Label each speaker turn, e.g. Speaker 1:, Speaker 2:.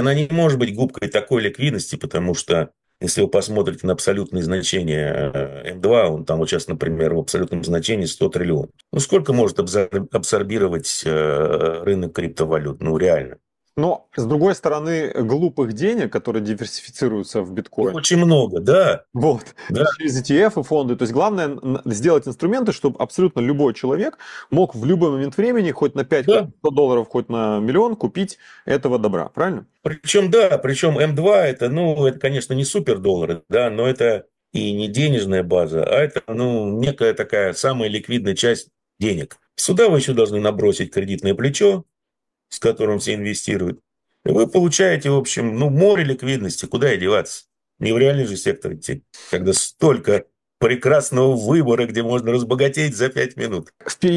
Speaker 1: Она не может быть губкой такой ликвидности, потому что если вы посмотрите на абсолютные значения э, М2, он там вот сейчас, например, в абсолютном значении 100 триллионов. Ну сколько может абсорбировать э, рынок криптовалют? Ну реально. Но, с другой стороны, глупых денег, которые диверсифицируются в биткоин... Очень много, да. Вот. Да.
Speaker 2: Через ETF и фонды. То есть главное сделать инструменты, чтобы абсолютно любой человек мог в
Speaker 1: любой момент времени, хоть на 5 да. долларов, хоть на миллион, купить этого добра. Правильно? Причем, да, причем М2 эм это, ну, это, конечно, не супер доллары, да, но это и не денежная база, а это, ну, некая такая самая ликвидная часть денег. Сюда вы еще должны набросить кредитное плечо, с которым все инвестируют. И вы получаете, в общем, ну, море ликвидности, куда и деваться. Не в реальный же сектор идти, когда столько прекрасного выбора, где можно разбогатеть за пять минут.